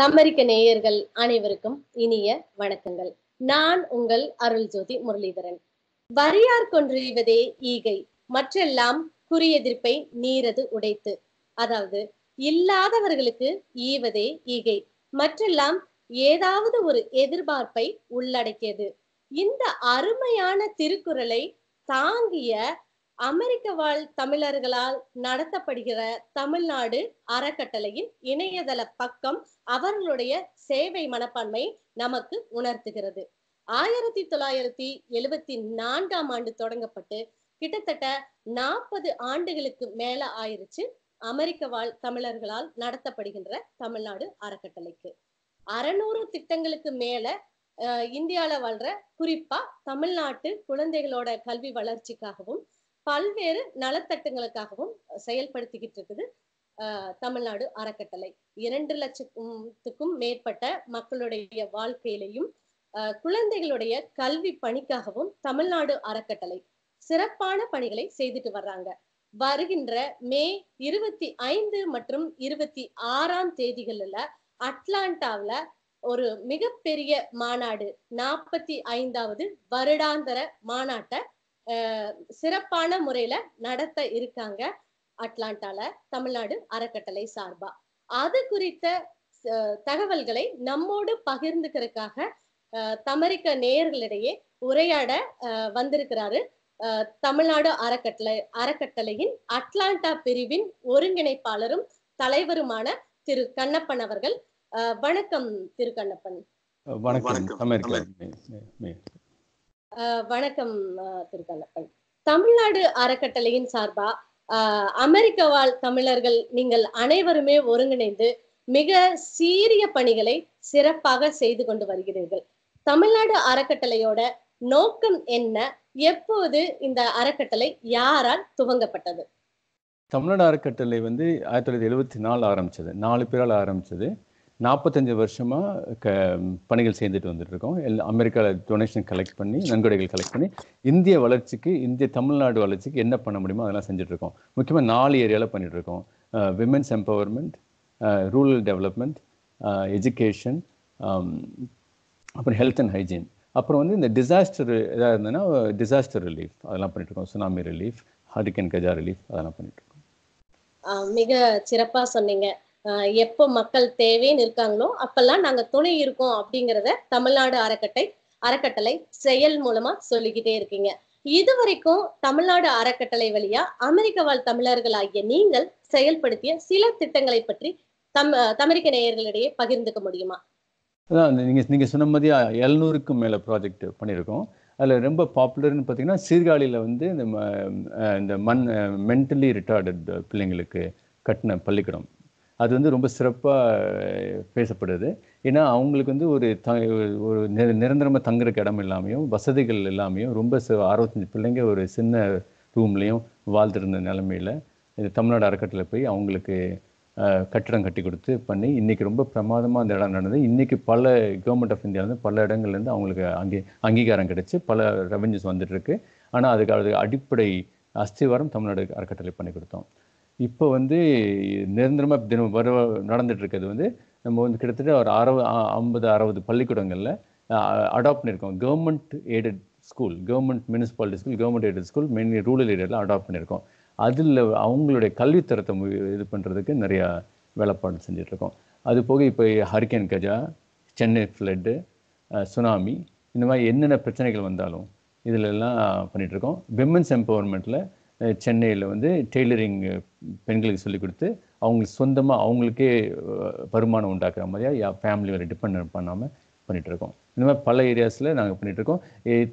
தம்மரிக்க நேயர்கள் அனைவருக்கும் இனிய வணக்கங்கள் நான் உங்கள் அருள் ஜோதி முரளிதரன் வரியார் கொன்றிவதே ஈகை மற்றெல்லாம் குறியெதிர்ப்பை நீரது உடைத்து அதாவது இல்லாதவர்களுக்கு ஈவதே ஈகை மற்றெல்லாம் ஏதாவது ஒரு எதிர்பார்ப்பை உள்ளடக்கியது இந்த அருமையான திருக்குறளை தாங்கிய அமெரிக்க வாழ் தமிழர்களால் நடத்தப்படுகிற தமிழ்நாடு அறக்கட்டளையின் இணையதள பக்கம் அவர்களுடைய சேவை மனப்பான்மை நமக்கு உணர்த்துகிறது ஆயிரத்தி தொள்ளாயிரத்தி எழுபத்தி நான்காம் ஆண்டு தொடங்கப்பட்டு கிட்டத்தட்ட நாற்பது ஆண்டுகளுக்கு மேல ஆயிருச்சு அமெரிக்க வாழ் தமிழர்களால் நடத்தப்படுகின்ற தமிழ்நாடு அறக்கட்டளைக்கு அறநூறு திட்டங்களுக்கு மேல இந்தியால வாழ்ற குறிப்பா தமிழ்நாட்டு குழந்தைகளோட கல்வி வளர்ச்சிக்காகவும் பல்வேறு நலத்தட்டங்களுக்காகவும் செயல்படுத்திக்கிட்டு இருக்குது தமிழ்நாடு அறக்கட்டளை இரண்டு லட்சத்துக்கும் மேற்பட்ட மக்களுடைய வாழ்க்கையிலையும் குழந்தைகளுடைய கல்வி பணிக்காகவும் தமிழ்நாடு அறக்கட்டளை சிறப்பான பணிகளை செய்துட்டு வர்றாங்க வருகின்ற மே இருபத்தி ஐந்து மற்றும் இருபத்தி ஆறாம் தேதிகளில் அட்லாண்டாவில் ஒரு மிகப்பெரிய மாநாடு நாற்பத்தி ஐந்தாவது வருடாந்தர மாநாட்டை சிறப்பான முறையில நடத்த இருக்காங்க அட்லாண்டால தமிழ்நாடு அறக்கட்டளை சார்பா அது குறித்த தகவல்களை நம்மோடு பகிர்ந்துக்கிறதுக்காக தமரிக்க நேயர்களிடையே உரையாட வந்திருக்கிறாரு தமிழ்நாடு அறக்கட்டளை அறக்கட்டளையின் அட்லாண்டா பிரிவின் ஒருங்கிணைப்பாளரும் தலைவருமான திரு கண்ணப்பன் அவர்கள் வணக்கம் திரு கண்ணப்பன் வணக்கம் வணக்கம் திரு கண்ணப்பன் தமிழ்நாடு அறக்கட்டளையின் சார்பா அமெரிக்க வாழ் தமிழர்கள் நீங்கள் அனைவருமே ஒருங்கிணைந்து மிக சீரிய பணிகளை சிறப்பாக செய்து கொண்டு வருகிறீர்கள் தமிழ்நாடு அறக்கட்டளையோட நோக்கம் என்ன எப்போது இந்த அறக்கட்டளை யாரால் துவங்கப்பட்டது தமிழ்நாடு அறக்கட்டளை வந்து ஆயிரத்தி தொள்ளாயிரத்தி எழுபத்தி நாலு ஆரம்பிச்சது நாலு பேரால் ஆரம்பிச்சது நாற்பத்தஞ்சு வருஷமாக க பணிகள் செய்துட்டு வந்துட்டு இருக்கோம் அமெரிக்காவில் டொனேஷன் கலெக்ட் பண்ணி நன்கொடைகள் கலெக்ட் பண்ணி இந்திய வளர்ச்சிக்கு இந்திய தமிழ்நாடு வளர்ச்சிக்கு என்ன பண்ண முடியுமோ அதெல்லாம் செஞ்சுட்ருக்கோம் முக்கியமாக நாலு ஏரியாவில் பண்ணிகிட்ருக்கோம் women's empowerment rural development education அப்புறம் ஹெல்த் அண்ட் ஹைஜீன் அப்புறம் வந்து இந்த டிசாஸ்டர் எதாக இருந்ததுன்னா டிசாஸ்டர் ரிலீஃப் அதெல்லாம் பண்ணிட்டுருக்கோம் tsunami relief hurricane Gaja relief அதெல்லாம் பண்ணிட்டுருக்கோம் மிக சிறப்பாக சொன்னீங்க எப்போ மக்கள் தேவைன்னு இருக்காங்களோ அப்பெல்லாம் நாங்க துணை இருக்கோம் அப்படிங்கிறத தமிழ்நாடு அறக்கட்டை அறக்கட்டளை செயல் மூலமா சொல்லிக்கிட்டே இருக்கீங்க இது வரைக்கும் தமிழ்நாடு அறக்கட்டளை வழியா அமெரிக்க வாழ் தமிழர்களாகிய நீங்கள் செயல்படுத்திய சில திட்டங்களை பற்றி தம் தமிழக நேயர்களிடையே பகிர்ந்துக்க முடியுமா அதான் நீங்கள் நீங்க சொன்ன மாதிரியா எழுநூறுக்கும் மேலே ப்ராஜெக்ட் பண்ணியிருக்கோம் அதில் ரொம்ப பாப்புலர்னு பார்த்தீங்கன்னா சீர்காழியில் வந்து இந்த இந்த மண் மென்டலி ரிட்டார்டட் பிள்ளைங்களுக்கு கட்டின பள்ளிக்கூடம் அது வந்து ரொம்ப சிறப்பாக பேசப்படுது ஏன்னா அவங்களுக்கு வந்து ஒரு த ஒரு நிரந்தரமாக தங்குறக்கு இடம் இல்லாமையும் வசதிகள் இல்லாமையும் ரொம்ப ஆர்வத்தஞ்சு பிள்ளைங்க ஒரு சின்ன ரூம்லேயும் வாழ்ந்துருந்த நிலமையில் இந்த தமிழ்நாடு அறக்கட்டளை போய் அவங்களுக்கு கட்டிடம் கட்டி கொடுத்து பண்ணி இன்றைக்கி ரொம்ப பிரமாதமாக அந்த இடம் நடந்தது இன்றைக்கி பல கவர்மெண்ட் ஆஃப் இந்தியாவிலேருந்து பல இடங்கள்லேருந்து அவங்களுக்கு அங்கே அங்கீகாரம் கிடச்சி பல ரெவென்யூஸ் வந்துட்டுருக்கு ஆனால் அதுக்கு அடிப்படை அஸ்திவாரம் தமிழ்நாடு அறக்கட்டளை பண்ணி கொடுத்தோம் இப்போ வந்து நிரந்தரமாக தினம் வர இருக்கிறது வந்து நம்ம வந்து கிட்டத்தட்ட ஒரு அறுபது ஐம்பது அறுபது பள்ளிக்கூடங்களில் அடாப்ட் பண்ணியிருக்கோம் government aided school government municipality school government aided school mainly rural ஏரியாவில் அடாப்ட் பண்ணியிருக்கோம் அதில் அவங்களுடைய கல்வித்தரத்தை இது பண்ணுறதுக்கு நிறையா வேலைப்பாடு செஞ்சிட்ருக்கோம் அது போக இப்போ hurricane Gaja Chennai flood tsunami இந்த மாதிரி என்னென்ன பிரச்சனைகள் வந்தாலும் இதிலெல்லாம் பண்ணிகிட்ருக்கோம் விமென்ஸ் எம்பவர்மெண்ட்டில் சென்னையில் வந்து டெய்லரிங் பெண்களுக்கு சொல்லிக் கொடுத்து அவங்களுக்கு சொந்தமாக அவங்களுக்கே வருமானம் உண்டாக்குற மாதிரியாக ஃபேமிலி வரை டிபெண்ட் பண்ணாமல் பண்ணிகிட்ருக்கோம் இந்த மாதிரி பல ஏரியாஸில் நாங்கள் பண்ணிகிட்ருக்கோம்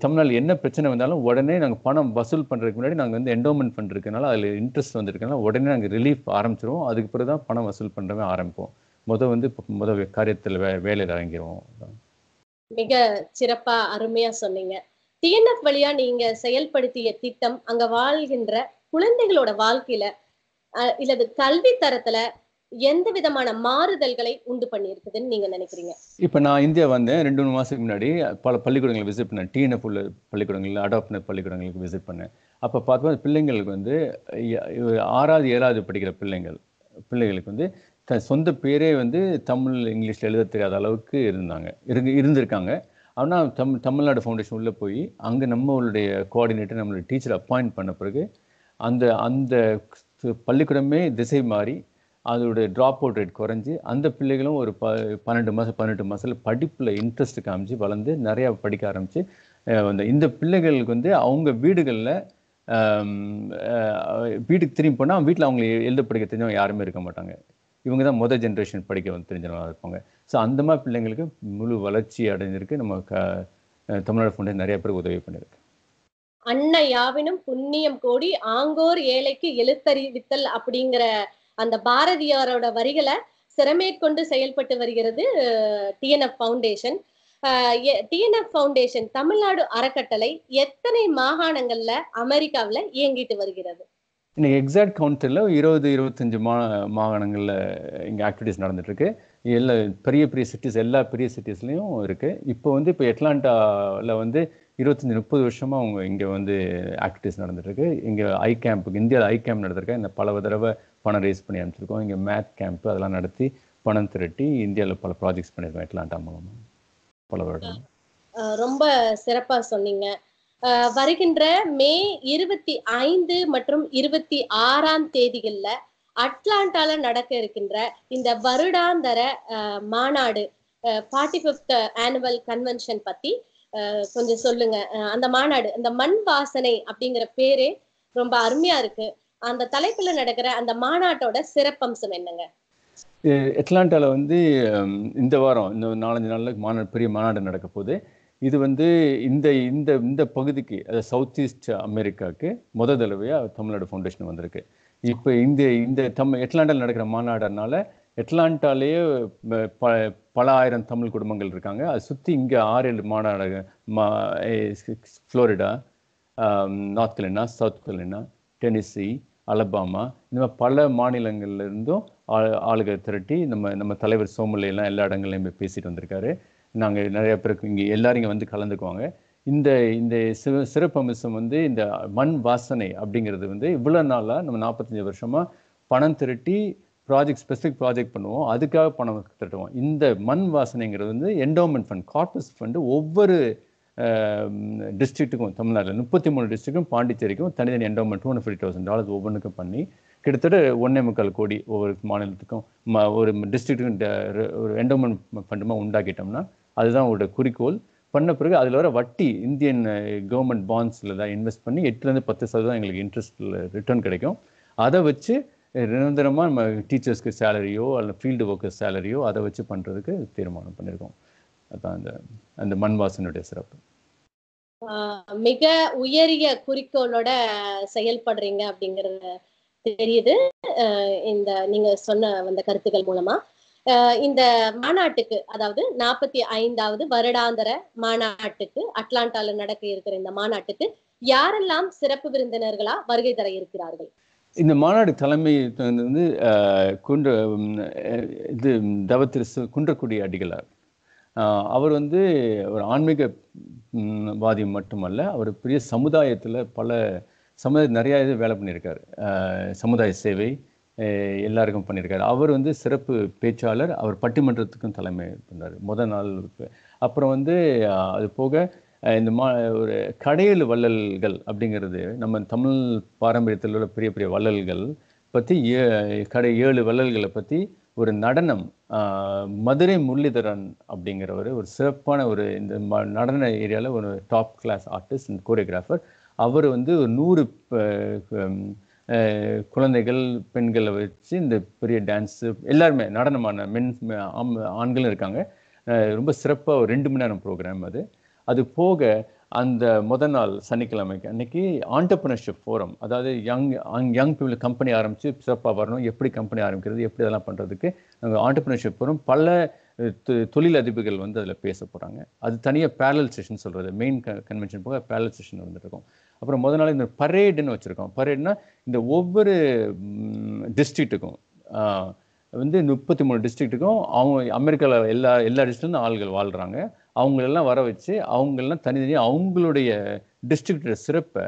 தமிழ்நாட்டில் என்ன பிரச்சனை வந்தாலும் உடனே நாங்கள் பணம் வசூல் பண்ணுறதுக்கு முன்னாடி நாங்கள் வந்து என்டோமெண்ட் பண்ணுறதுனால அதில் இன்ட்ரெஸ்ட் வந்திருக்கனால உடனே நாங்கள் ரிலீஃப் ஆரம்பிச்சிருவோம் அதுக்கு பிறகு தான் பணம் வசூல் பண்ணுறவே ஆரம்பிப்போம் மொதல் வந்து மொதல் காரியத்தில் வே வேலையில் இறங்கிடுவோம் மிக சிறப்பாக அருமையாக சொன்னீங்க டிஎன்எஃப் வழியா நீங்க செயல்படுத்திய திட்டம் அங்க வாழ்கின்ற குழந்தைகளோட வாழ்க்கையில இல்லது கல்வி தரத்துல எந்த விதமான மாறுதல்களை உண்டு பண்ணியிருக்குதுன்னு நீங்க நினைக்கிறீங்க இப்போ நான் இந்தியா வந்தேன் ரெண்டு மூணு மாதத்துக்கு முன்னாடி பல பள்ளிக்கூடங்களை விசிட் பண்ணேன் டிஎன்எஃப் உள்ள பள்ளிக்கூடங்களில் அடாப்ட் பள்ளிக்கூடங்களுக்கு விசிட் பண்ணேன் அப்போ பார்த்தோம் பிள்ளைங்களுக்கு வந்து ஆறாவது ஏழாவது படிக்கிற பிள்ளைங்கள் பிள்ளைகளுக்கு வந்து தன் சொந்த பேரே வந்து தமிழ் இங்கிலீஷில் எழுத தெரியாத அளவுக்கு இருந்தாங்க இருந்து இருந்திருக்காங்க ஆனால் தம் தமிழ்நாடு ஃபவுண்டேஷன் உள்ளே போய் அங்கே நம்மளுடைய கோஆர்டினேட்டர் நம்மளுடைய டீச்சர் அப்பாயிண்ட் பண்ண பிறகு அந்த அந்த பள்ளிக்கூடமே திசை மாறி அதோடைய ட்ராப் அவுட் ரேட் குறைஞ்சி அந்த பிள்ளைகளும் ஒரு ப பன்னெண்டு மாதம் பன்னெண்டு மாதத்தில் படிப்பில் இன்ட்ரெஸ்ட் காமிச்சு வளர்ந்து நிறையா படிக்க ஆரம்பித்து அந்த இந்த பிள்ளைகளுக்கு வந்து அவங்க வீடுகளில் வீட்டுக்கு திரும்பி போனால் வீட்டில் அவங்களை எழுத படிக்க தெரிஞ்சவங்க யாருமே இருக்க மாட்டாங்க இவங்க தான் மொதல் ஜென்ரேஷன் படிக்க வந்து தெரிஞ்சவங்களாக இருப்பாங்க ஸோ அந்த மாதிரி பிள்ளைங்களுக்கு முழு வளர்ச்சி அடைஞ்சிருக்கு நம்ம க தமிழ்நாடு ஃபவுண்டேஷன் நிறைய பேர் உதவி பண்ணியிருக்கு அன்ன யாவினும் புண்ணியம் கோடி ஆங்கோர் ஏழைக்கு எழுத்தறிவித்தல் அப்படிங்கிற அந்த பாரதியாரோட வரிகளை சிறமேற்கொண்டு செயல்பட்டு வருகிறது TNF foundation TNF foundation Tamil Nadu அறக்கட்டளை எத்தனை மாகாணங்களில் அமெரிக்காவில் இயங்கிட்டு வருகிறது இன்னைக்கு எக்ஸாக்ட் கவுண்டரில் இருபது இருபத்தஞ்சு மா மாகாணங்களில் இங்கே ஆக்டிவிட்டிஸ் நடந்துட்டுருக்கு இருக்கு எல்லா பெரிய பெரிய சிட்டிஸ் எல்லா பெரிய சிட்டிஸ்லேயும் இருக்குது இப்போ வந்து இப்போ அட்லாண்டாவில் வந்து இருபத்தஞ்சி முப்பது வருஷமாக அவங்க இங்கே வந்து ஆக்டிவிட்டிஸ் நடந்துட்டுருக்கு இங்கே ஐ கேம்புக்கு இந்தியாவில் ஐ கேம்ப் நடந்திருக்கேன் இந்த பல தடவை பணம் ரேஸ் பண்ணி அனுப்பிச்சிருக்கோம் இங்கே மேத் கேம்ப் அதெல்லாம் நடத்தி பணம் திரட்டி இந்தியாவில் பல ப்ராஜெக்ட்ஸ் பண்ணியிருக்கோம் எட்லாண்டா மூலமாக பல வருடம் ரொம்ப சிறப்பாக சொன்னீங்க வருகின்ற மே இருபத்தி ஐந்து மற்றும் இருபத்தி ஆறாம் தேதிகளில் அட்லாண்டால நடக்க இருக்கின்ற இந்த வருடாந்தர மாநாடு ஃபார்ட்டி ஃபிஃப்த் ஆனுவல் கன்வென்ஷன் பத்தி கொஞ்சம் சொல்லுங்க அந்த மாநாடு அந்த மண் வாசனை அப்படிங்கிற பேரே ரொம்ப அருமையா இருக்கு அந்த தலைப்புல நடக்கிற அந்த மாநாட்டோட சிறப்பம்சம் என்னங்க எட்லாண்டாவில் வந்து இந்த வாரம் இந்த நாலஞ்சு நாளில் மாநாடு பெரிய மாநாடு நடக்க போகுது இது வந்து இந்த இந்த இந்த பகுதிக்கு அதாவது சவுத் ஈஸ்ட் அமெரிக்காவுக்கு முத தடவையாக தமிழ்நாடு ஃபவுண்டேஷன் வந்திருக்கு இப்போ இந்த இந்த தம் எட்லாண்டாவில் நடக்கிற மாநாடுனால எட்லாண்டாலேயே ப பல ஆயிரம் தமிழ் குடும்பங்கள் இருக்காங்க அதை சுற்றி இங்கே ஆறு ஏழு மாநாடு மா Florida North Carolina South Carolina Tennessee Alabama இந்த மாதிரி பல மாநிலங்கள்லேருந்தும் ஆள் ஆளுகை திரட்டி நம்ம நம்ம தலைவர் சோமுலையெல்லாம் எல்லா இடங்கள்லையும் பேசிட்டு வந்திருக்காரு நாங்கள் நிறைய பேருக்கு இங்கே எல்லாரும் இங்கே வந்து கலந்துக்குவாங்க இந்த இந்த சிறப்பம்சம் வந்து இந்த மண் வாசனை அப்படிங்கிறது வந்து இவ்வளோ நாளாக நம்ம நாற்பத்தஞ்சு வருஷமாக பணம் திரட்டி ப்ராஜெக்ட் ஸ்பெசிஃபிக் ப்ராஜெக்ட் பண்ணுவோம் அதுக்காக பணம் திரட்டுவோம் இந்த மண் வாசனைங்கிறது வந்து என்டோமெண்ட் ஃபண்ட் கார்பஸ் ஃபண்டு ஒவ்வொரு டிஸ்ட்ரிக்ட்டுக்கும் தமிழ்நாட்டில் முப்பத்தி மூணு டிஸ்ட்ரிக்டும் பாண்டிச்சேரிக்கும் தனித்தனி endowment two hundred fifty thousand dollars ஒவ்வொன்றுக்கும் பண்ணி கிட்டத்தட்ட ஒன்றே முக்கால் கோடி ஒவ்வொரு மாநிலத்துக்கும் ஒரு டிஸ்ட்ரிக்ட்டுக்கும் ஒரு என்டோமெண்ட் ஃபண்டுமாக உண்டாக்கிட்டோம்னா அதுதான் அவரோட குறிக்கோள் பண்ண பிறகு அதில் வர வட்டி இந்தியன் கவர்மெண்ட் பாண்ட்ஸில் தான் இன்வெஸ்ட் பண்ணி எட்டுலேருந்து பத்து சதவீதம் எங்களுக்கு இன்ட்ரெஸ்ட் ரிட்டர்ன் கிடைக்கும் அதை வச்சு நிரந்தரமாக நம்ம டீச்சர்ஸ்க்கு சேலரியோ அல்ல ஃபீல்டு ஒர்க்கர்ஸ் சேலரியோ அதை வச்சு பண்ணுறதுக்கு தீர்மானம் பண்ணியிருக்கோம் அதான் அந்த அந்த மண்வாசனுடைய சிறப்பு மிக உயரிய குறிக்கோளோட செயல்படுறீங்க அப்படிங்கறது தெரியுது இந்த நீங்க சொன்ன அந்த கருத்துக்கள் மூலமா இந்த மாநாட்டுக்கு அதாவது நாற்பத்தி ஐந்தாவது வருடாந்தர மாநாட்டுக்கு அட்லாண்டால நடக்க இருக்கிற இந்த மாநாட்டுக்கு யாரெல்லாம் சிறப்பு விருந்தினர்களா வருகை தர இருக்கிறார்கள் இந்த மாநாடு தலைமை வந்து குன்ற இது தவத்திருசு குன்றக்குடி அடிகளார் அவர் வந்து ஒரு ஆன்மீக ஆன்மீகவாதி மட்டுமல்ல அவர் பெரிய சமுதாயத்தில் பல சமுதாய நிறையா இது வேலை பண்ணியிருக்காரு சமுதாய சேவை எல்லாருக்கும் பண்ணியிருக்காரு அவர் வந்து சிறப்பு பேச்சாளர் அவர் பட்டிமன்றத்துக்கும் தலைமை பண்ணார் முத நாள் அப்புறம் வந்து அது போக இந்த மா ஒரு கடையல் வள்ளல்கள் அப்படிங்கிறது நம்ம தமிழ் பாரம்பரியத்தில் உள்ள பெரிய பெரிய வள்ளல்கள் பற்றி ஏ கடை ஏழு வள்ளல்களை பற்றி ஒரு நடனம் மதுரை முரளிதரன் அப்படிங்கிறவர் ஒரு சிறப்பான ஒரு இந்த ம நடன ஏரியாவில் ஒரு top class artist and choreographer அவர் வந்து ஒரு நூறு குழந்தைகள் பெண்களை வச்சு இந்த பெரிய டான்ஸு எல்லாருமே நடனமான மென் ஆண்களும் இருக்காங்க ரொம்ப சிறப்பாக ஒரு ரெண்டு மணி நேரம் ப்ரோக்ராம் அது அது போக அந்த முத நாள் சனிக்கிழமைக்கு அன்னைக்கு ஆண்டர்பிரினர்ஷிப் ஃபோரம் அதாவது யங் யங் பீப்புள் கம்பெனி ஆரம்பித்து சிறப்பாக வரணும் எப்படி கம்பெனி ஆரம்பிக்கிறது எப்படி அதெல்லாம் பண்ணுறதுக்கு நாங்கள் ஆண்டர்பிரினர்ஷிப் ஃபோரம் பல தொழில் அதிபர்கள் வந்து அதில் பேச போகிறாங்க அது தனியாக பேரல் செஷன் சொல்கிறது மெயின் கன்வென்ஷன் போக பேரல் செஷன் வந்துட்டுருக்கோம் அப்புறம் முதல் நாள் இந்த பரேடுன்னு வச்சுருக்கோம் பரேடுனா இந்த ஒவ்வொரு டிஸ்ட்ரிக்ட்டுக்கும் வந்து முப்பத்தி மூணு டிஸ்ட்ரிக்ட்டுக்கும் அவங்க அமெரிக்காவில் எல்லா எல்லா டிஸ்ட்ரிக்ட்லேருந்து ஆள்கள் வாழ்கிறாங்க அவங்களெல்லாம் வர வச்சு அவங்களெல்லாம் தனித்தனியாக அவங்களுடைய டிஸ்ட்ரிக்டோட சிறப்பை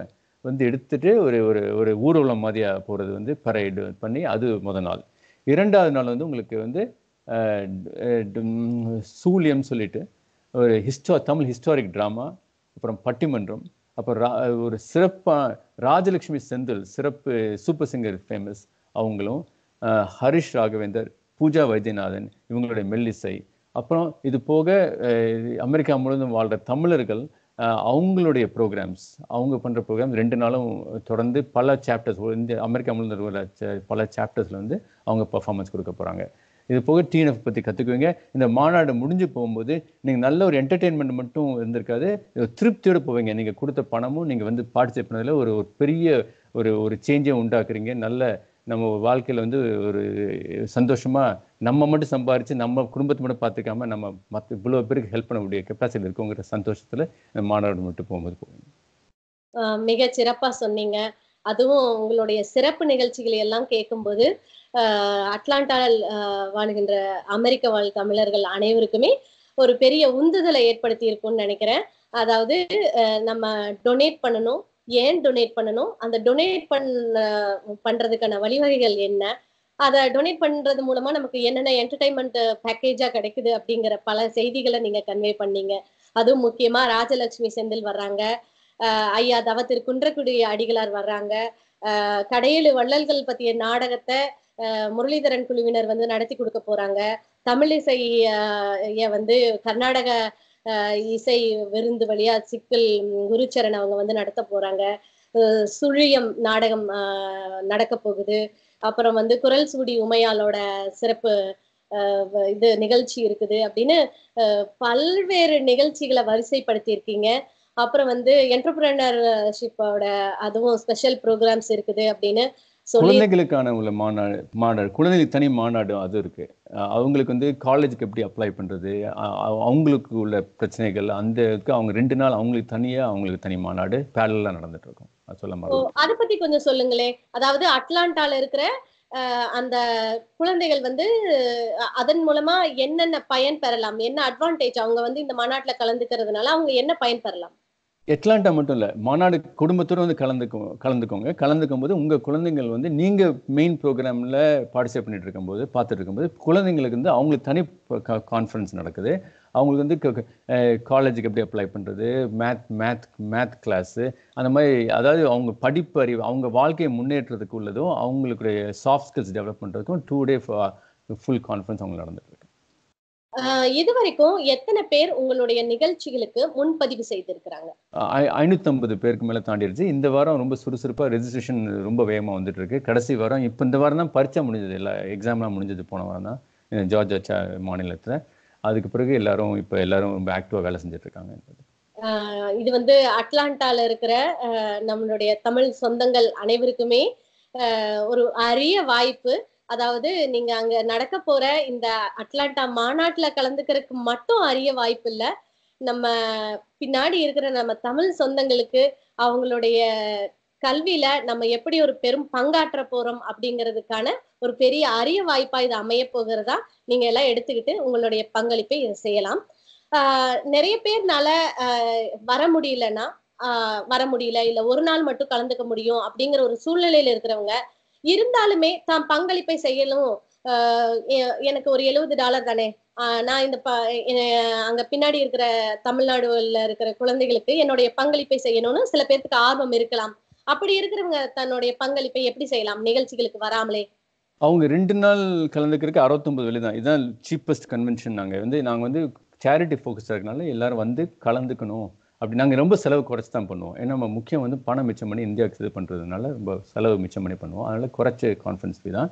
வந்து எடுத்துகிட்டு ஒரு ஒரு ஒரு ஊர்வலம் மாதிரியாக போகிறது வந்து பரேடு பண்ணி அது முத நாள் இரண்டாவது நாள் வந்து உங்களுக்கு வந்து சூலியம்னு சொல்லிட்டு ஒரு ஹிஸ்டோ தமிழ் ஹிஸ்டாரிக் ட்ராமா அப்புறம் பட்டிமன்றம் அப்போ ஒரு சிறப்பாக ராஜலக்ஷ்மி செந்தில் சிறப்பு சூப்பர் சிங்கர் ஃபேமஸ் அவங்களும் ஹரிஷ் ராகவேந்தர் பூஜா வைத்தியநாதன் இவங்களுடைய மெல்லிசை அப்புறம் இது போக அமெரிக்கா முழுவதும் வாழ்கிற தமிழர்கள் அவங்களுடைய ப்ரோக்ராம்ஸ் அவங்க பண்ணுற ப்ரோக்ராம்ஸ் ரெண்டு நாளும் தொடர்ந்து பல சாப்டர்ஸ் இந்த அமெரிக்கா முழுவதும் பல சாப்டர்ஸில் வந்து அவங்க பர்ஃபார்மன்ஸ் கொடுக்க போகிறாங்க இது போக டிஎன்எஃப் பற்றி கற்றுக்குவீங்க இந்த மாநாடு முடிஞ்சு போகும்போது நீங்கள் நல்ல ஒரு என்டர்டெயின்மெண்ட் மட்டும் இருந்திருக்காது திருப்தியோடு போவீங்க நீங்கள் கொடுத்த பணமும் நீங்கள் வந்து பார்ட்டிசிபேட் பண்ணதில் ஒரு ஒரு பெரிய ஒரு ஒரு சேஞ்சை உண்டாக்குறீங்க நல்ல நம்ம வாழ்க்கையில் வந்து ஒரு சந்தோஷமாக நம்ம மட்டும் சம்பாரித்து நம்ம குடும்பத்தை மட்டும் பார்த்துக்காம நம்ம மற்ற இவ்வளோ பேருக்கு ஹெல்ப் பண்ணக்கூடிய கெப்பாசிட்டி இருக்குங்கிற சந்தோஷத்தில் மாநாடு மட்டும் போகும்போது போவோம் மிக சிறப்பாக சொன்னீங்க அதுவும் உங்களுடைய சிறப்பு நிகழ்ச்சிகளை எல்லாம் கேட்கும்போது அட்லாண்டாவில் வாழ்கின்ற அமெரிக்க வாழ் தமிழர்கள் அனைவருக்குமே ஒரு பெரிய உந்துதலை ஏற்படுத்தி இருக்கும்னு நினைக்கிறேன் அதாவது நம்ம டொனேட் பண்ணணும் ஏன் டொனேட் பண்ணணும் அந்த டொனேட் பண்ண பண்றதுக்கான வழிவகைகள் என்ன அதை டொனேட் பண்றது மூலமா நமக்கு என்னென்ன என்டர்டைன்மெண்ட் பேக்கேஜா கிடைக்குது அப்படிங்கிற பல செய்திகளை நீங்க கன்வே பண்ணீங்க அதுவும் முக்கியமா ராஜலட்சுமி செந்தில் வர்றாங்க ஐயா தவத்திற்கு குன்றக்குடி அடிகளார் வர்றாங்க கடையில் வள்ளல்கள் பத்திய நாடகத்தை முரளிதரன் குழுவினர் வந்து நடத்தி கொடுக்க போறாங்க தமிழ் இசைய வந்து கர்நாடக இசை விருந்து வழியா சிக்கல் குருச்சரன் அவங்க வந்து நடத்த போறாங்க சுழியம் நாடகம் நடக்க போகுது அப்புறம் வந்து குரல் சூடி உமையாலோட சிறப்பு இது நிகழ்ச்சி இருக்குது அப்படின்னு பல்வேறு நிகழ்ச்சிகளை வரிசைப்படுத்தி இருக்கீங்க அப்புறம் வந்து என்டர்பிரனர்ஷிப்போட அதுவும் ஸ்பெஷல் ப்ரோக்ராம்ஸ் இருக்குது அப்படின்னு குழந்தைகளுக்கான உள்ள மாநாடு மாநாடு குழந்தைகளுக்கு தனி மாநாடு அது இருக்கு அவங்களுக்கு வந்து காலேஜுக்கு எப்படி அப்ளை பண்றது அவங்களுக்கு உள்ள பிரச்சனைகள் அந்த அவங்க ரெண்டு நாள் அவங்களுக்கு தனியா அவங்களுக்கு தனி மாநாடு பேரலா நடந்துட்டு இருக்கும் சொல்ல அத பத்தி கொஞ்சம் சொல்லுங்களேன் அதாவது அட்லாண்டால இருக்கிற அந்த குழந்தைகள் வந்து அதன் மூலமா என்னென்ன பயன் பெறலாம் என்ன அட்வான்டேஜ் அவங்க வந்து இந்த மாநாட்டுல கலந்துக்கிறதுனால அவங்க என்ன பயன் பெறலாம் எட்லாண்டா மட்டும் இல்லை மாநாடு குடும்பத்தோடு வந்து கலந்துக்கோ கலந்துக்கோங்க கலந்துக்கும் போது உங்கள் குழந்தைங்கள் வந்து நீங்கள் மெயின் ப்ரோக்ராமில் பார்ட்டிசிபேட் பண்ணிட்டு இருக்கும்போது பார்த்துட்டு இருக்கும்போது குழந்தைங்களுக்கு வந்து அவங்களுக்கு தனி கான்ஃபரன்ஸ் நடக்குது அவங்களுக்கு வந்து காலேஜுக்கு எப்படி அப்ளை பண்ணுறது மேத் மேத் மேத் கிளாஸு அந்த மாதிரி அதாவது அவங்க படிப்பு அறிவு அவங்க வாழ்க்கையை முன்னேற்றத்துக்கு உள்ளதும் அவங்களுடைய சாஃப்ட் ஸ்கில்ஸ் டெவலப் பண்ணுறதுக்கும் டூ டே ஃபுல் கான்ஃபரன்ஸ் அவங்களுக்கு நடந்துட்டு இதுவரைக்கும் எத்தனை பேர் உங்களுடைய நிகழ்ச்சிகளுக்கு முன்பதிவு செய்திருக்கிறாங்க ஐநூத்தி ஐம்பது பேருக்கு மேல தாண்டிடுச்சு இந்த வாரம் ரொம்ப சுறுசுறுப்பா ரெஜிஸ்ட்ரேஷன் ரொம்ப வேகமா வந்துட்டு இருக்கு கடைசி வாரம் இப்போ இந்த வாரம் தான் பரீட்சை முடிஞ்சது எல்லா எக்ஸாம்லாம் முடிஞ்சது போன வாரம் தான் ஜார்ஜ் மாநிலத்துல அதுக்கு பிறகு எல்லாரும் இப்ப எல்லாரும் ரொம்ப ஆக்டிவா வேலை செஞ்சுட்டு இருக்காங்க இது வந்து அட்லாண்டால இருக்கிற நம்மளுடைய தமிழ் சொந்தங்கள் அனைவருக்குமே ஒரு அரிய வாய்ப்பு அதாவது நீங்க அங்க நடக்க போற இந்த அட்லாண்டா மாநாட்டுல கலந்துக்கிறதுக்கு மட்டும் அரிய வாய்ப்பு இல்ல நம்ம பின்னாடி இருக்கிற நம்ம தமிழ் சொந்தங்களுக்கு அவங்களுடைய கல்வியில நம்ம எப்படி ஒரு பெரும் பங்காற்ற போறோம் அப்படிங்கிறதுக்கான ஒரு பெரிய அரிய வாய்ப்பா இது அமைய போகிறதா நீங்க எல்லாம் எடுத்துக்கிட்டு உங்களுடைய பங்களிப்பை இதை செய்யலாம் நிறைய பேர்னால வர முடியலன்னா வர முடியல இல்ல ஒரு நாள் மட்டும் கலந்துக்க முடியும் அப்படிங்கிற ஒரு சூழ்நிலையில இருக்கிறவங்க இருந்தாலுமே தான் பங்களிப்பை செய்யணும் எனக்கு ஒரு எழுபது டாலர் தானே நான் இந்த ப அங்க பின்னாடி இருக்கிற தமிழ்நாடுல இருக்கிற குழந்தைகளுக்கு என்னுடைய பங்களிப்பை செய்யணும்னு சில பேர்த்துக்கு ஆர்வம் இருக்கலாம் அப்படி இருக்கிறவங்க தன்னுடைய பங்களிப்பை எப்படி செய்யலாம் நிகழ்ச்சிகளுக்கு வராமலே அவங்க ரெண்டு நாள் கலந்துக்கிறதுக்கு அறுபத்தொம்பது வெளி தான் இதுதான் சீப்பஸ்ட் கன்வென்ஷன் நாங்கள் வந்து நாங்கள் வந்து சேரிட்டி ஃபோக்கஸாக இருக்கனால எல்லாரும் வந்து கலந்துக்கணும் அப்படி நாங்கள் ரொம்ப செலவு குறைச்சி தான் பண்ணுவோம் ஏன்னா நம்ம முக்கியம் வந்து பணம் மிச்சம் பண்ணி இந்தியாவுக்கு இது பண்ணுறதுனால ரொம்ப செலவு மிச்சம் பண்ணி பண்ணுவோம் அதனால் குறைச்ச கான்ஃபரன்ஸ் ஃபீ தான்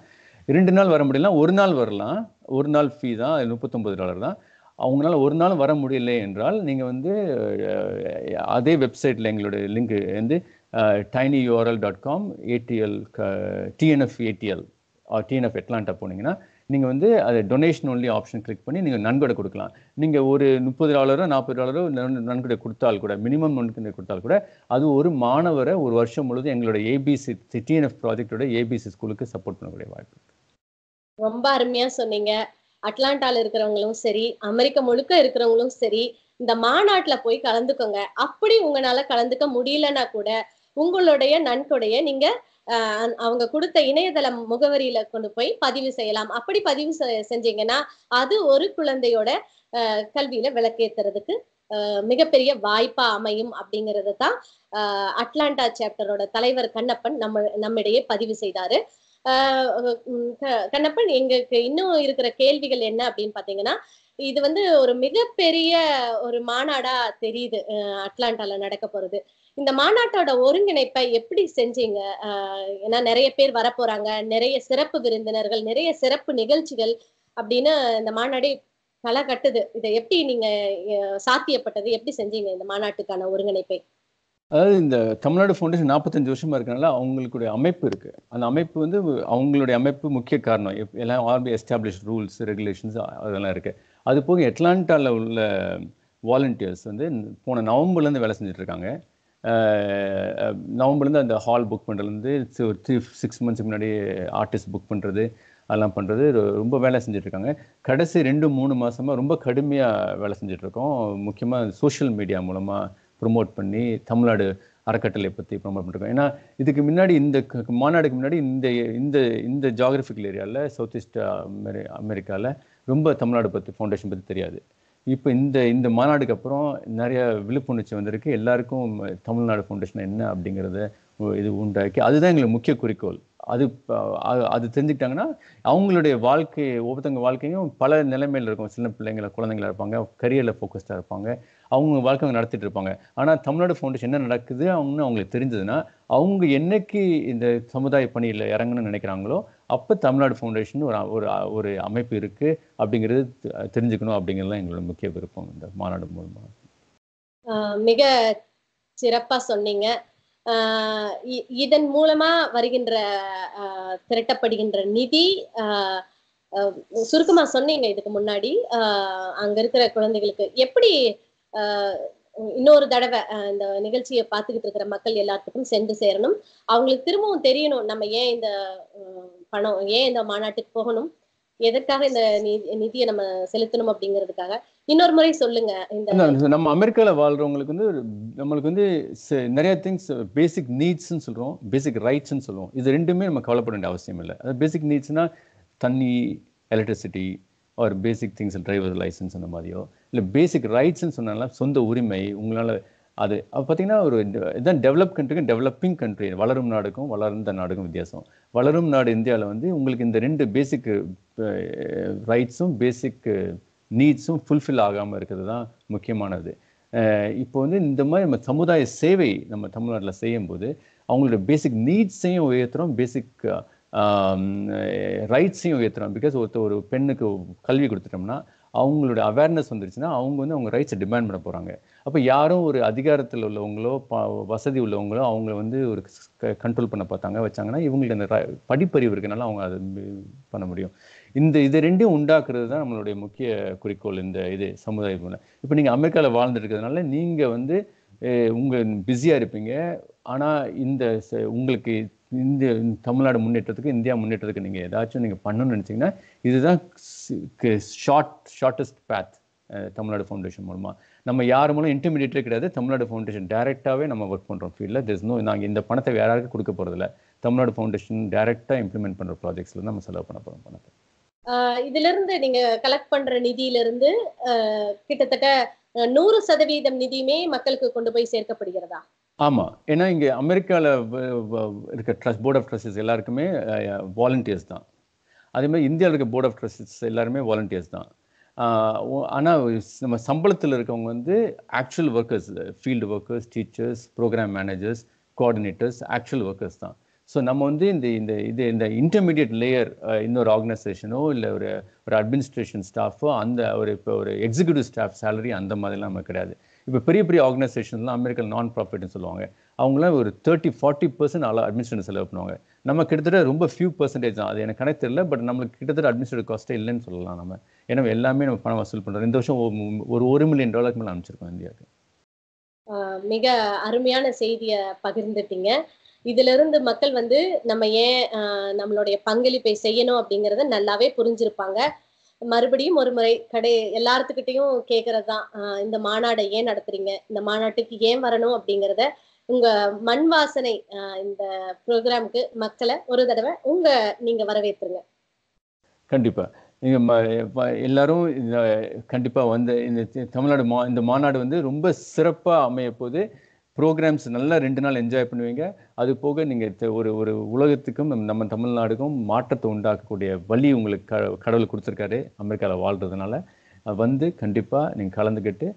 ரெண்டு நாள் வர முடியலாம் ஒரு நாள் வரலாம் ஒரு நாள் ஃபீ தான் முப்பத்தொம்பது டாலர் தான் அவங்களால ஒரு நாள் வர முடியல என்றால் நீங்கள் வந்து அதே வெப்சைட்டில் எங்களுடைய லிங்க் வந்து tiny URL dot com ATL TNF ATL TNF Atlanta போனீங்கன்னா நீங்கள் வந்து அது டொனேஷன் ஒன்லி ஆப்ஷன் கிளிக் பண்ணி நீங்கள் நன்கொடை கொடுக்கலாம் நீங்கள் ஒரு முப்பது டாலரோ நாற்பது டாலரோ நன்கொடை கொடுத்தால் கூட மினிமம் நன்கொடை கொடுத்தால் கூட அது ஒரு மாணவரை ஒரு வருஷம் முழுது எங்களோட ஏபிசி சிடிஎன்எஃப் ப்ராஜெக்டோட ஏபிசி ஸ்கூலுக்கு சப்போர்ட் பண்ணக்கூடிய வாய்ப்பு ரொம்ப அருமையாக சொன்னீங்க அட்லாண்டால இருக்கிறவங்களும் சரி அமெரிக்க முழுக்க இருக்கிறவங்களும் சரி இந்த மாநாட்டுல போய் கலந்துக்கோங்க அப்படி உங்களால கலந்துக்க முடியலன்னா கூட உங்களுடைய நன்கொடையை நீங்க அவங்க கொடுத்த இணையதள முகவரியில கொண்டு போய் பதிவு செய்யலாம் அப்படி பதிவு செஞ்சீங்கன்னா அது ஒரு குழந்தையோட கல்வியில விளக்கேத்துறதுக்கு மிகப்பெரிய வாய்ப்பா அமையும் அப்படிங்கறது தான் அட்லாண்டா சாப்டரோட தலைவர் கண்ணப்பன் நம்ம நம்மிடையே பதிவு செய்தாரு கண்ணப்பன் எங்களுக்கு இன்னும் இருக்கிற கேள்விகள் என்ன அப்படின்னு பாத்தீங்கன்னா இது வந்து ஒரு மிகப்பெரிய ஒரு மாநாடா தெரியுது அட்லாண்டால நடக்க போறது இந்த மாநாட்டோட ஒருங்கிணைப்பை எப்படி செஞ்சீங்க ஏன்னா நிறைய பேர் வரப்போறாங்க நிறைய சிறப்பு விருந்தினர்கள் நிறைய சிறப்பு நிகழ்ச்சிகள் அப்படின்னு இந்த மாநாடே களை கட்டுது இதை எப்படி நீங்க சாத்தியப்பட்டது எப்படி செஞ்சீங்க இந்த மாநாட்டுக்கான ஒருங்கிணைப்பை அதாவது இந்த தமிழ்நாடு ஃபவுண்டேஷன் நாற்பத்தஞ்சு வருஷமா இருக்கனால அவங்களுக்கு அமைப்பு இருக்கு அந்த அமைப்பு வந்து அவங்களுடைய அமைப்பு முக்கிய காரணம் எல்லாம் ஆர்பி எஸ்டாப்ளிஷ் ரூல்ஸ் ரெகுலேஷன்ஸ் அதெல்லாம் இருக்கு அது போக எட்லாண்டாவில் உள்ள வாலண்டியர்ஸ் வந்து போன நவம்பர்லேருந்து வேலை செஞ்சுட்டு இருக்காங்க நவம்பர்லேருந்து அந்த ஹால் புக் பண்ணுறதுலேருந்து ஒரு த்ரீ சிக்ஸ் மந்த்ஸ் முன்னாடி ஆர்டிஸ்ட் புக் பண்ணுறது அதெல்லாம் பண்ணுறது ரொம்ப வேலை செஞ்சுட்ருக்காங்க கடைசி ரெண்டு மூணு மாதமாக ரொம்ப கடுமையாக வேலை செஞ்சிட்ருக்கோம் முக்கியமாக சோஷியல் மீடியா மூலமாக ப்ரொமோட் பண்ணி தமிழ்நாடு அறக்கட்டளை பற்றி ப்ரொமோட் பண்ணிருக்கோம் ஏன்னா இதுக்கு முன்னாடி இந்த மாநாடுக்கு முன்னாடி இந்த இந்த இந்த ஜாகிரபிக்கல் ஏரியாவில் சவுத் ஈஸ்ட் அமெரி அமெரிக்காவில் ரொம்ப தமிழ்நாடு பற்றி ஃபவுண்டேஷன் பற்றி தெரியாது இப்போ இந்த இந்த மாநாடுக்கு அப்புறம் நிறைய விழிப்புணர்ச்சி வந்திருக்கு எல்லாருக்கும் தமிழ்நாடு ஃபவுண்டேஷன் என்ன அப்படிங்கிறத இது உண்டாக்கி அதுதான் எங்களுக்கு முக்கிய குறிக்கோள் அது அது தெரிஞ்சுக்கிட்டாங்கன்னா அவங்களுடைய வாழ்க்கை ஒவ்வொருத்தவங்க வாழ்க்கையும் பல நிலைமையில் இருக்கும் சின்ன பிள்ளைங்கள குழந்தைங்களா இருப்பாங்க கரியரில் ஃபோக்கஸ்டாக இருப்பாங்க அவங்க வாழ்க்கை அவங்க நடத்திட்டு இருப்பாங்க ஆனால் தமிழ்நாடு ஃபவுண்டேஷன் என்ன நடக்குது அவங்கன்னு அவங்களுக்கு தெரிஞ்சதுன்னா அவங்க என்னைக்கு இந்த சமுதாய பணியில் இறங்கணும்னு நினைக்கிறாங்களோ அப்போ தமிழ்நாடு ஃபவுண்டேஷன் ஒரு ஒரு ஒரு அமைப்பு இருக்குது அப்படிங்கிறது தெரிஞ்சுக்கணும் அப்படிங்கிறது எங்களோட முக்கிய விருப்பம் இந்த மாநாடு மூலமாக மிக சிறப்பாக சொன்னீங்க இதன் மூலமா வருகின்ற திரட்டப்படுகின்ற நிதி சுருக்கமா சொன்னீங்க இதுக்கு முன்னாடி அங்க இருக்கிற குழந்தைகளுக்கு எப்படி இன்னொரு தடவை இந்த நிகழ்ச்சியை பார்த்துக்கிட்டு இருக்கிற மக்கள் எல்லாத்துக்கும் சென்று சேரணும் அவங்களுக்கு திரும்பவும் தெரியணும் நம்ம ஏன் இந்த பணம் ஏன் இந்த மாநாட்டுக்கு போகணும் எதற்காக இந்த நிதியை நம்ம செலுத்தணும் அப்படிங்கிறதுக்காக இன்னொரு முறை சொல்லுங்க இந்த நம்ம அமெரிக்கால வாழ்றவங்களுக்கு வந்து நம்மளுக்கு வந்து நிறைய திங்ஸ் பேசிக் நீட்ஸ் சொல்றோம் பேசிக் ரைட்ஸ் சொல்லுவோம் இது ரெண்டுமே நம்ம கவலைப்பட வேண்டிய அவசியம் இல்லை அது பேசிக் நீட்ஸ்னா தண்ணி எலக்ட்ரிசிட்டி ஒரு பேசிக் திங்ஸ் டிரைவர் லைசன்ஸ் அந்த மாதிரியோ இல்லை பேசிக் ரைட்ஸ்ன்னு சொன்னால சொந்த உரிமை உங்களால் அது அப்போ பார்த்தீங்கன்னா ஒரு இதுதான் டெவலப் கண்ட்ரிக்கும் டெவலப்பிங் கண்ட்ரி வளரும் நாடுக்கும் வளர்ந்த நாடுக்கும் வித்தியாசம் வளரும் நாடு இந்தியாவில் வந்து உங்களுக்கு இந்த ரெண்டு பேசிக் ரைட்ஸும் பேசிக் நீட்ஸும் ஃபுல்ஃபில் ஆகாமல் இருக்கிறது தான் முக்கியமானது இப்போ வந்து இந்த மாதிரி நம்ம சமுதாய சேவை நம்ம தமிழ்நாட்டில் செய்யும்போது அவங்களோட பேசிக் நீட்ஸையும் உயர்த்துகிறோம் பேசிக் ரைட்ஸையும் உயர்த்துறோம் பிகாஸ் ஒருத்தர் ஒரு பெண்ணுக்கு கல்வி கொடுத்துட்டோம்னா அவங்களோட அவேர்னஸ் வந்துருச்சுன்னா அவங்க வந்து அவங்க ரைட்ஸை டிமாண்ட் பண்ண போகிறாங்க அப்போ யாரும் ஒரு அதிகாரத்தில் உள்ளவங்களோ வசதி உள்ளவங்களோ அவங்கள வந்து ஒரு கண்ட்ரோல் பண்ண பார்த்தாங்க வச்சாங்கன்னா இவங்களுக்கு அந்த படிப்பறிவு இருக்கனால அவங்க அதை பண்ண முடியும் இந்த இது ரெண்டையும் உண்டாக்குறது தான் நம்மளுடைய முக்கிய குறிக்கோள் இந்த இது சமுதாய இப்போ நீங்கள் அமெரிக்காவில் வாழ்ந்துருக்கிறதுனால நீங்கள் வந்து உங்கள் பிஸியாக இருப்பீங்க ஆனால் இந்த உங்களுக்கு இந்திய தமிழ்நாடு முன்னேற்றத்துக்கு இந்தியா முன்னேற்றத்துக்கு நீங்கள் ஏதாச்சும் நீங்கள் பண்ணணும்னு நினச்சிங்கன்னா இதுதான் short shortest path Tamil Nadu foundation மூலமாக நம்ம யார் மூலம் இன்டர்மீடியேட்டே கிடையாது தமிழ்நாடு ஃபவுண்டேஷன் டேரெக்டாகவே நம்ம ஒர்க் பண்ணுறோம் ஃபீல்டில் திஸ் நோ நாங்கள் இந்த பணத்தை வேற யாருக்கும் கொடுக்க போகிறதில்ல தமிழ்நாடு ஃபவுண்டேஷன் டேரெக்டாக இம்ப்ளிமெண்ட் பண்ணுற ப்ராஜெக்ட்ஸில் நம்ம செலவு பண்ண போகிறோம் பணத்தை இதுல இருந்து நீங்க கலெக்ட் பண்ற நிதியில இருந்து கிட்டத்தட்ட நூறு சதவீதம் நிதியுமே மக்களுக்கு கொண்டு போய் சேர்க்கப்படுகிறதா ஆமாம் ஏன்னா இங்கே அமெரிக்காவில் இருக்க ட்ரஸ் போர்ட் ஆஃப் ட்ரஸ்டிஸ் எல்லாருக்குமே வாலண்டியர்ஸ் தான் அதே மாதிரி இந்தியாவில் இருக்க போர்ட் ஆஃப் ட்ரஸ்டிஸ் எல்லாருமே வாலண்டியர்ஸ் தான் ஆனால் நம்ம சம்பளத்தில் இருக்கவங்க வந்து actual workers field workers teachers program managers coordinators actual workers தான் ஸோ நம்ம வந்து இந்த இந்த இது இந்த இன்டர்மீடியட் லேயர் இன்னொரு ஆர்கனைசேஷனோ இல்லை ஒரு ஒரு அட்மினிஸ்ட்ரேஷன் ஸ்டாஃபோ அந்த ஒரு இப்போ ஒரு எக்ஸிக்யூட்டிவ் ஸ்டாஃப் சேலரி அந்த மாதிரிலாம் நம்ம கிடையாது இப்போ பெரிய பெரிய ஆர்கனைசேஷன்லாம் அமெரிக்கா நான் ப்ராஃபிட்னு சொல்லுவாங்க அவங்களாம் ஒரு தேர்ட்டி ஃபார்ட்டி பர்சன்ட் ஆள அட்மிஷன் செலவு பண்ணுவாங்க நம்ம கிட்டத்தட்ட ரொம்ப ஃபியூ பர்சன்டேஜ் தான் அது எனக்கு கணக்கு தெரியல பட் நம்மளுக்கு கிட்டத்தட்ட அட்மினிஸ்ட்ரேட் காஸ்ட்டே இல்லைன்னு சொல்லலாம் நம்ம ஏன்னா எல்லாமே நம்ம பணம் வசூல் பண்ணுறோம் இந்த வருஷம் ஒரு ஒரு மில்லியன் டாலருக்கு மேலே அனுப்பிச்சிருக்கோம் இந்தியாவுக்கு மிக அருமையான செய்தியை பகிர்ந்துட்டீங்க இதுல இருந்து மக்கள் வந்து நம்ம ஏன் நம்மளுடைய பங்களிப்பை செய்யணும் அப்படிங்கறத நல்லாவே புரிஞ்சிருப்பாங்க மறுபடியும் ஒரு முறை கடை எல்லாத்துக்கிட்டையும் கேட்கறது தான் இந்த மாநாடை ஏன் நடத்துறீங்க இந்த மாநாட்டுக்கு ஏன் வரணும் அப்படிங்கிறத உங்க மண் வாசனை இந்த ப்ரோக்ராமுக்கு மக்களை ஒரு தடவை உங்க நீங்க வரவேற்றுங்க கண்டிப்பா நீங்க எல்லாரும் கண்டிப்பா வந்து இந்த தமிழ்நாடு மா இந்த மாநாடு வந்து ரொம்ப சிறப்பா அமைய போகுது ப்ரோக்ராம்ஸ் நல்லா ரெண்டு நாள் என்ஜாய் பண்ணுவீங்க அது போக நீங்கள் ஒரு ஒரு உலகத்துக்கும் நம்ம தமிழ்நாடுக்கும் மாற்றத்தை உண்டாக்கக்கூடிய வழி உங்களுக்கு க கடவுள் கொடுத்துருக்காரு அமெரிக்காவில் வாழ்கிறதுனால வந்து கண்டிப்பாக நீங்கள் கலந்துக்கிட்டு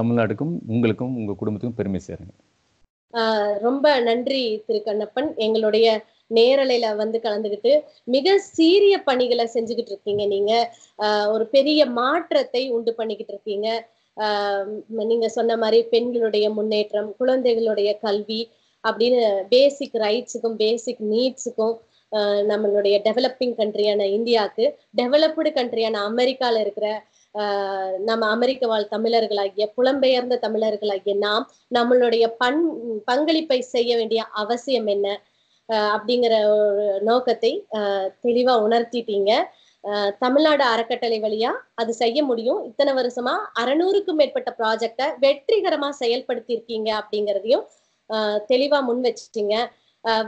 தமிழ்நாடுக்கும் உங்களுக்கும் உங்கள் குடும்பத்துக்கும் பெருமை சேருங்க ரொம்ப நன்றி திரு கண்ணப்பன் எங்களுடைய நேரலையில வந்து கலந்துகிட்டு மிக சீரிய பணிகளை செஞ்சுக்கிட்டு இருக்கீங்க நீங்க ஒரு பெரிய மாற்றத்தை உண்டு பண்ணிக்கிட்டு இருக்கீங்க நீங்க சொன்ன மாதிரி பெண்களுடைய முன்னேற்றம் குழந்தைகளுடைய கல்வி அப்படின்னு பேசிக் ரைட்ஸுக்கும் பேசிக் நீட்ஸுக்கும் நம்மளுடைய டெவலப்பிங் கண்ட்ரியான இந்தியாவுக்கு டெவலப்டு கண்ட்ரியான அமெரிக்கால இருக்கிற நம்ம அமெரிக்க வாழ் தமிழர்களாகிய புலம்பெயர்ந்த தமிழர்களாகிய நாம் நம்மளுடைய பண் பங்களிப்பை செய்ய வேண்டிய அவசியம் என்ன அப்படிங்கிற ஒரு நோக்கத்தை தெளிவா உணர்த்திட்டீங்க தமிழ்நாடு அறக்கட்டளை வழியா அது செய்ய முடியும் இத்தனை வருஷமா அறநூறுக்கும் மேற்பட்ட ப்ராஜெக்டை வெற்றிகரமா செயல்படுத்தி இருக்கீங்க அப்படிங்கிறதையும் தெளிவா முன் வச்சிட்டீங்க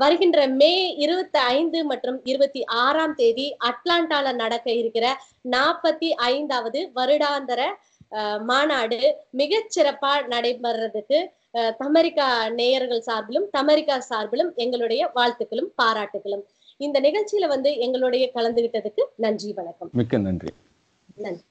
வருகின்ற மே இருபத்தி ஐந்து மற்றும் இருபத்தி ஆறாம் தேதி அட்லாண்டால நடக்க இருக்கிற நாற்பத்தி ஐந்தாவது வருடாந்தர மாநாடு மிகச்சிறப்பா நடைபெறதுக்கு தமரிக்கா நேயர்கள் சார்பிலும் தமரிக்கா சார்பிலும் எங்களுடைய வாழ்த்துக்களும் பாராட்டுகளும் இந்த நிகழ்ச்சியில வந்து எங்களுடைய கலந்துகிட்டதுக்கு நன்றி வணக்கம் மிக்க நன்றி நன்றி